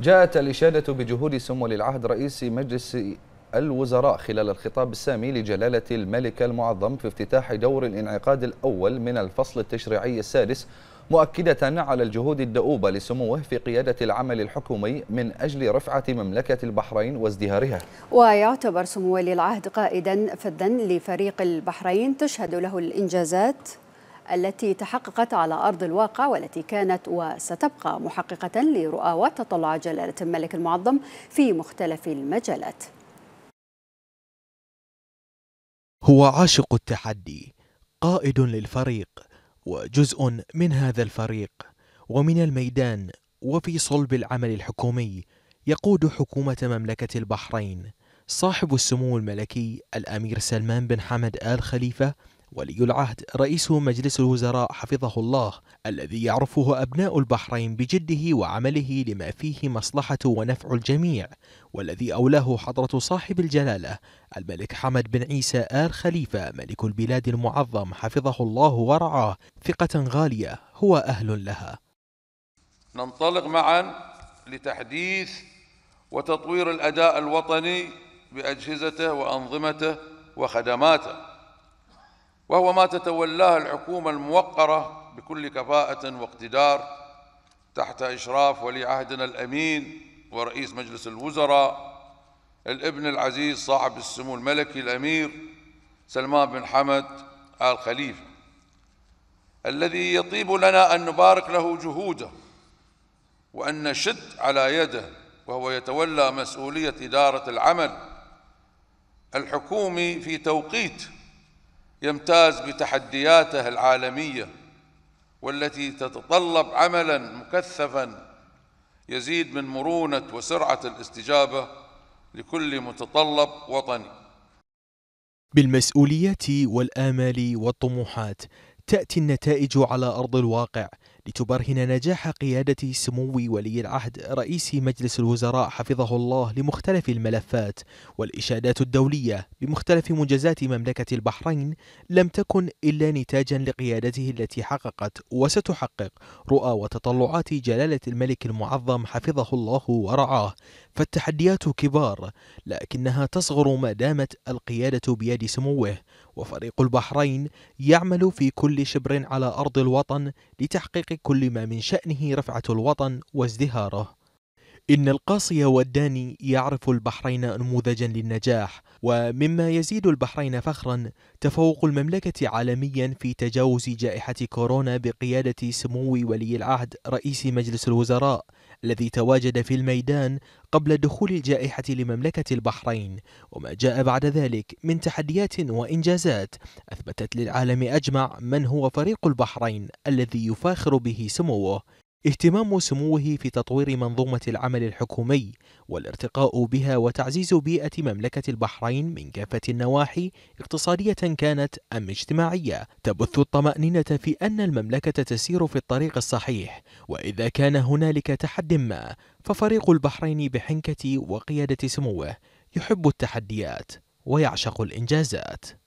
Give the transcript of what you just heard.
جاءت الإشادة بجهود سمو للعهد رئيس مجلس الوزراء خلال الخطاب السامي لجلالة الملك المعظم في افتتاح دور الانعقاد الأول من الفصل التشريعي السادس مؤكدة على الجهود الدؤوبة لسموه في قيادة العمل الحكومي من أجل رفعة مملكة البحرين وازدهارها ويعتبر سمو ولي العهد قائدا فذا لفريق البحرين تشهد له الإنجازات التي تحققت على أرض الواقع والتي كانت وستبقى محققة لرؤى وتطلعات جلالة الملك المعظم في مختلف المجالات هو عاشق التحدي قائد للفريق وجزء من هذا الفريق ومن الميدان وفي صلب العمل الحكومي يقود حكومة مملكة البحرين صاحب السمو الملكي الأمير سلمان بن حمد آل خليفة ولي العهد رئيس مجلس الوزراء حفظه الله الذي يعرفه أبناء البحرين بجده وعمله لما فيه مصلحة ونفع الجميع والذي أولاه حضرة صاحب الجلالة الملك حمد بن عيسى آل خليفة ملك البلاد المعظم حفظه الله ورعاه ثقة غالية هو أهل لها ننطلق معا لتحديث وتطوير الأداء الوطني بأجهزته وأنظمته وخدماته وهو ما تتولاه الحكومة الموقرة بكل كفاءة واقتدار تحت إشراف ولي عهدنا الأمين ورئيس مجلس الوزراء الابن العزيز صاحب السمو الملكي الأمير سلمان بن حمد آل خليفة الذي يطيب لنا أن نبارك له جهوده وأن نشد على يده وهو يتولى مسؤولية إدارة العمل الحكومي في توقيت يمتاز بتحدياته العالمية والتي تتطلب عملا مكثفا يزيد من مرونة وسرعة الاستجابة لكل متطلب وطني بالمسؤوليات والآمال والطموحات تأتي النتائج على أرض الواقع لتبرهن نجاح قيادة سمو ولي العهد رئيس مجلس الوزراء حفظه الله لمختلف الملفات والإشادات الدولية بمختلف منجزات مملكة البحرين لم تكن إلا نتاجا لقيادته التي حققت وستحقق رؤى وتطلعات جلالة الملك المعظم حفظه الله ورعاه فالتحديات كبار لكنها تصغر ما دامت القيادة بيد سموه وفريق البحرين يعمل في كل شبر على أرض الوطن لتحقيق كل ما من شأنه رفعة الوطن وازدهاره إن القاصي والداني يعرف البحرين نموذجا للنجاح ومما يزيد البحرين فخرا تفوق المملكة عالميا في تجاوز جائحة كورونا بقيادة سمو ولي العهد رئيس مجلس الوزراء الذي تواجد في الميدان قبل دخول الجائحة لمملكة البحرين وما جاء بعد ذلك من تحديات وإنجازات أثبتت للعالم أجمع من هو فريق البحرين الذي يفاخر به سموه اهتمام سموه في تطوير منظومة العمل الحكومي والارتقاء بها وتعزيز بيئة مملكة البحرين من كافة النواحي اقتصادية كانت أم اجتماعية تبث الطمأنينة في أن المملكة تسير في الطريق الصحيح وإذا كان هنالك تحد ما ففريق البحرين بحنكة وقيادة سموه يحب التحديات ويعشق الإنجازات